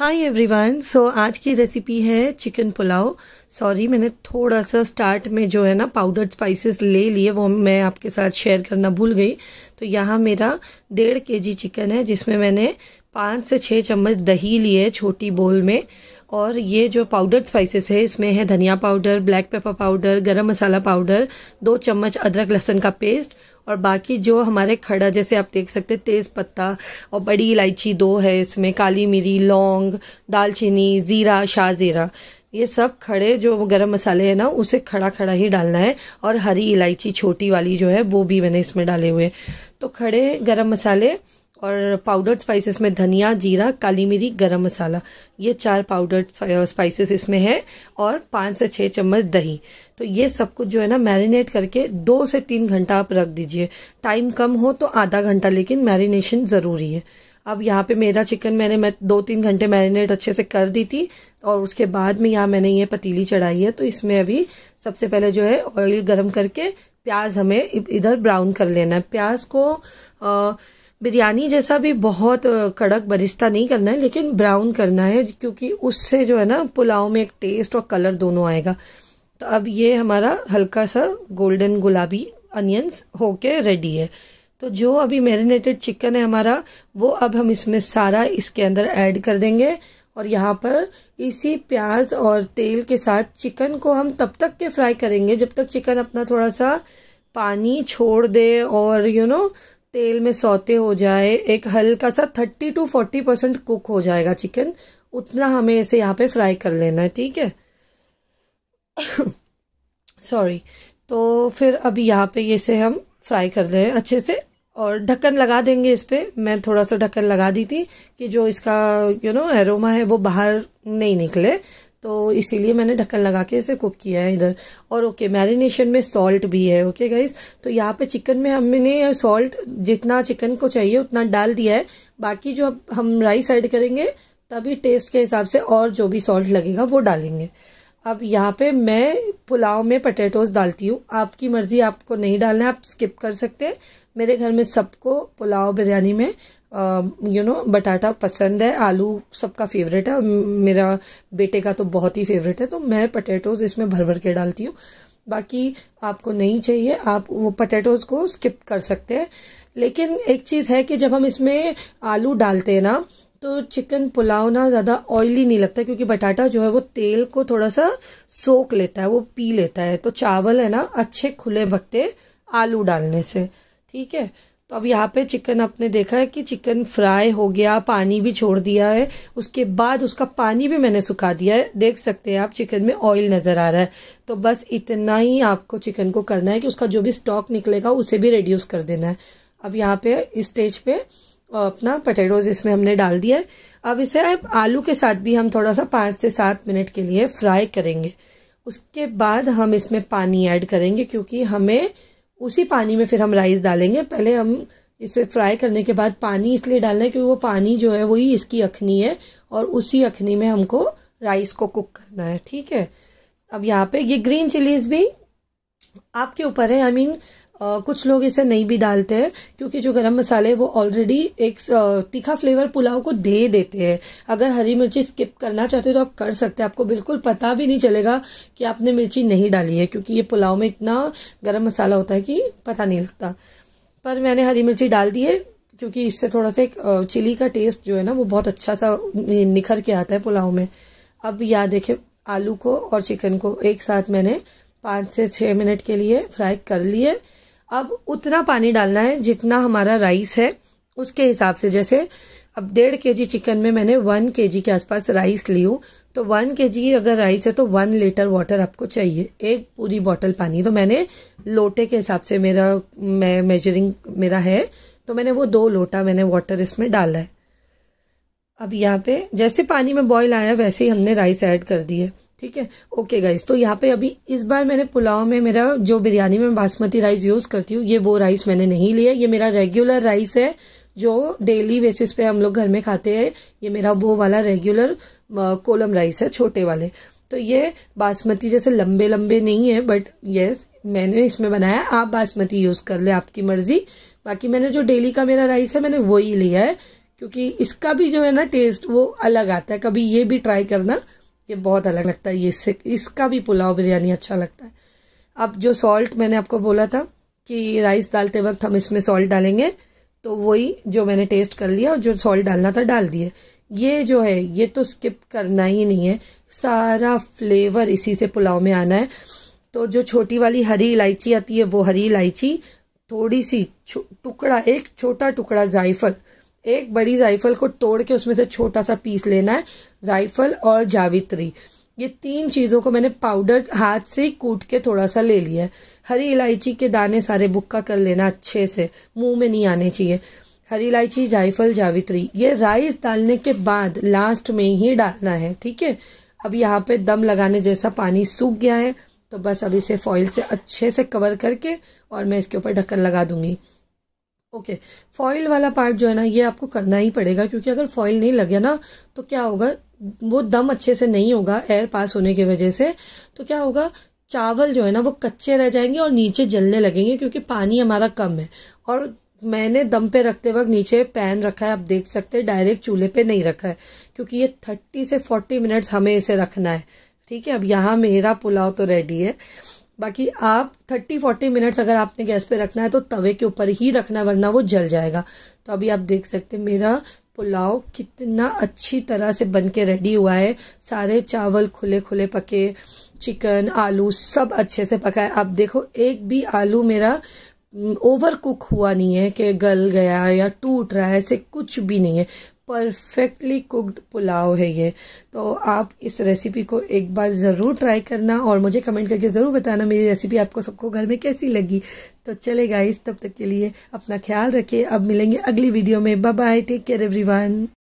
hi everyone so आज की recipe है चिकन पुलाव सॉरी मैंने थोड़ा सा स्टार्ट में जो है ना पाउडर्ड स्पाइसेस ले लिए वो मैं आपके साथ शेयर करना भूल गई तो यहाँ मेरा डेढ़ के जी चिकन है जिसमें मैंने पाँच से छः चम्मच दही लिए छोटी बोल में और ये जो पाउडर स्पाइसेस है इसमें है धनिया पाउडर ब्लैक पेपर पाउडर गरम मसाला पाउडर दो चम्मच अदरक लहसुन का पेस्ट और बाकी जो हमारे खड़ा जैसे आप देख सकते हैं तेज़ पत्ता और बड़ी इलायची दो है इसमें काली मिरी लौंग दालचीनी ज़ीरा शाह ज़ीरा ये सब खड़े जो गरम मसाले हैं ना उसे खड़ा खड़ा ही डालना है और हरी इलायची छोटी वाली जो है वो भी मैंने इसमें डाले हुए तो खड़े गरम मसाले और पाउडर्ड स्पाइसेस में धनिया जीरा काली मिरी गरम मसाला ये चार पाउडर्ड स्पाइसेस uh, इसमें है और पाँच से छः चम्मच दही तो ये सब कुछ जो है ना मैरिनेट करके दो से तीन घंटा आप रख दीजिए टाइम कम हो तो आधा घंटा लेकिन मैरिनेशन ज़रूरी है अब यहाँ पे मेरा चिकन मैंने मैं दो तीन घंटे मैरिनेट अच्छे से कर दी थी और उसके बाद में यहाँ मैंने ये पतीली चढ़ाई है तो इसमें अभी सबसे पहले जो है ऑयल गर्म करके प्याज हमें इधर ब्राउन कर लेना है प्याज को आ, uh, बिरयानी जैसा भी बहुत कड़क बरिस्ता नहीं करना है लेकिन ब्राउन करना है क्योंकि उससे जो है ना पुलाव में एक टेस्ट और कलर दोनों आएगा तो अब ये हमारा हल्का सा गोल्डन गुलाबी अनियंस होके रेडी है तो जो अभी मैरिनेटेड चिकन है हमारा वो अब हम इसमें सारा इसके अंदर ऐड कर देंगे और यहाँ पर इसी प्याज और तेल के साथ चिकन को हम तब तक के फ्राई करेंगे जब तक चिकन अपना थोड़ा सा पानी छोड़ दे और यू you नो know, तेल में सौते हो जाए एक हल्का सा thirty two forty percent cook हो जाएगा चिकन उतना हमें इसे यहाँ पे फ्राई कर लेना है ठीक है सॉरी तो फिर अब यहाँ पे इसे हम फ्राई कर दें अच्छे से और ढक्कन लगा देंगे इस पर मैं थोड़ा सा ढक्कन लगा दी थी कि जो इसका यू नो एरोमा है वो बाहर नहीं निकले तो इसीलिए मैंने ढक्कन लगा के इसे कुक किया है इधर और ओके मैरिनेशन में सॉल्ट भी है ओके गाइस तो यहाँ पे चिकन में हमने सॉल्ट जितना चिकन को चाहिए उतना डाल दिया है बाकी जो हम राइस ऐड करेंगे तभी टेस्ट के हिसाब से और जो भी सॉल्ट लगेगा वो डालेंगे अब यहाँ पे मैं पुलाव में पटेटोज़ डालती हूँ आपकी मर्ज़ी आपको नहीं डालना है आप स्किप कर सकते हैं मेरे घर में सबको पुलाव बिरयानी में यू नो बटाटा पसंद है आलू सबका फेवरेट है मेरा बेटे का तो बहुत ही फेवरेट है तो मैं पटेटोज़ इसमें भर भर के डालती हूँ बाकी आपको नहीं चाहिए आप वो पटेटोज़ को स्किप कर सकते हैं लेकिन एक चीज़ है कि जब हम इसमें आलू डालते हैं ना तो चिकन पुलाव ना ज़्यादा ऑयली नहीं लगता क्योंकि बटाटा जो है वो तेल को थोड़ा सा सोख लेता है वो पी लेता है तो चावल है ना अच्छे खुले भगते आलू डालने से ठीक है तो अब यहाँ पे चिकन आपने देखा है कि चिकन फ्राई हो गया पानी भी छोड़ दिया है उसके बाद उसका पानी भी मैंने सुखा दिया है देख सकते हैं आप चिकन में ऑयल नज़र आ रहा है तो बस इतना ही आपको चिकन को करना है कि उसका जो भी स्टॉक निकलेगा उसे भी रिड्यूस कर देना है अब यहाँ पे इस स्टेज पे अपना पटेटोज इसमें हमने डाल दिया है अब इसे आलू के साथ भी हम थोड़ा सा पाँच से सात मिनट के लिए फ्राई करेंगे उसके बाद हम इसमें पानी ऐड करेंगे क्योंकि हमें उसी पानी में फिर हम राइस डालेंगे पहले हम इसे फ्राई करने के बाद पानी इसलिए डालना है क्योंकि वो पानी जो है वही इसकी अखनी है और उसी अखनी में हमको राइस को कुक करना है ठीक है अब यहाँ पे ये ग्रीन चिलीज भी आपके ऊपर है आई I मीन mean, कुछ लोग इसे नहीं भी डालते हैं क्योंकि जो गरम मसाले वो ऑलरेडी एक तीखा फ्लेवर पुलाव को दे देते हैं अगर हरी मिर्ची स्किप करना चाहते हो तो आप कर सकते हैं आपको बिल्कुल पता भी नहीं चलेगा कि आपने मिर्ची नहीं डाली है क्योंकि ये पुलाव में इतना गरम मसाला होता है कि पता नहीं लगता पर मैंने हरी मिर्ची डाल दी है क्योंकि इससे थोड़ा सा एक चिली का टेस्ट जो है ना वो बहुत अच्छा सा निखर के आता है पुलाव में अब यहाँ देखें आलू को और चिकन को एक साथ मैंने पाँच से छः मिनट के लिए फ्राई कर लिए अब उतना पानी डालना है जितना हमारा राइस है उसके हिसाब से जैसे अब डेढ़ के जी चिकन में मैंने वन के जी के आसपास राइस ली हूँ तो वन के जी अगर राइस है तो वन लीटर वाटर आपको चाहिए एक पूरी बॉटल पानी तो मैंने लोटे के हिसाब से मेरा मैं मेजरिंग मेरा है तो मैंने वो दो लोटा मैंने वाटर इसमें डाला है अब यहाँ पे जैसे पानी में बॉईल आया वैसे ही हमने राइस ऐड कर दी है ठीक है ओके गाइस तो यहाँ पे अभी इस बार मैंने पुलाव में मेरा जो बिरयानी में बासमती राइस यूज़ करती हूँ ये वो राइस मैंने नहीं लिया ये मेरा रेगुलर राइस है जो डेली बेसिस पे हम लोग घर में खाते हैं ये मेरा वो वाला रेगुलर कोलम राइस है छोटे वाले तो ये बासमती जैसे लंबे लंबे नहीं है बट यस मैंने इसमें बनाया आप बासमती यूज़ कर ले आपकी मर्ज़ी बाकी मैंने जो डेली का मेरा राइस है मैंने वही लिया है क्योंकि इसका भी जो है ना टेस्ट वो अलग आता है कभी ये भी ट्राई करना ये बहुत अलग लगता है ये इससे इसका भी पुलाव बिरयानी अच्छा लगता है अब जो सॉल्ट मैंने आपको बोला था कि राइस डालते वक्त हम इसमें सॉल्ट डालेंगे तो वही जो मैंने टेस्ट कर लिया और जो सॉल्ट डालना था डाल दिए ये जो है ये तो स्किप करना ही नहीं है सारा फ्लेवर इसी से पुलाव में आना है तो जो छोटी वाली हरी इलायची आती है वो हरी इलायची थोड़ी सी टुकड़ा एक छोटा टुकड़ा जायफल एक बड़ी जायफल को तोड़ के उसमें से छोटा सा पीस लेना है जायफल और जावित्री ये तीन चीज़ों को मैंने पाउडर हाथ से ही कूट के थोड़ा सा ले लिया है हरी इलायची के दाने सारे बुक्का कर लेना अच्छे से मुंह में नहीं आने चाहिए हरी इलायची जायफल जावित्री ये राइस डालने के बाद लास्ट में ही डालना है ठीक है अब यहाँ पे दम लगाने जैसा पानी सूख गया है तो बस अब इसे फॉइल से अच्छे से कवर करके और मैं इसके ऊपर ढक्कन लगा दूंगी ओके फॉइल वाला पार्ट जो है ना ये आपको करना ही पड़ेगा क्योंकि अगर फॉइल नहीं लगे ना तो क्या होगा वो दम अच्छे से नहीं होगा एयर पास होने की वजह से तो क्या होगा चावल जो है ना वो कच्चे रह जाएंगे और नीचे जलने लगेंगे क्योंकि पानी हमारा कम है और मैंने दम पे रखते वक्त नीचे पैन रखा है आप देख सकते हैं डायरेक्ट चूल्हे पे नहीं रखा है क्योंकि ये थर्टी से फोर्टी मिनट्स हमें इसे रखना है ठीक है अब यहाँ मेरा पुलाव तो रेडी है बाकी आप थर्टी फोर्टी मिनट्स अगर आपने गैस पे रखना है तो तवे के ऊपर ही रखना वरना वो जल जाएगा तो अभी आप देख सकते हैं मेरा पुलाव कितना अच्छी तरह से बन के रेडी हुआ है सारे चावल खुले खुले पके चिकन आलू सब अच्छे से पका है आप देखो एक भी आलू मेरा ओवर कुक हुआ नहीं है कि गल गया या टूट रहा है ऐसे कुछ भी नहीं है परफेक्टली कुकड पुलाव है ये तो आप इस रेसिपी को एक बार ज़रूर ट्राई करना और मुझे कमेंट करके ज़रूर बताना मेरी रेसिपी आपको सबको घर में कैसी लगी तो चले गाइस तब तक के लिए अपना ख्याल रखें अब मिलेंगे अगली वीडियो में बाय टेक केयर एवरीवन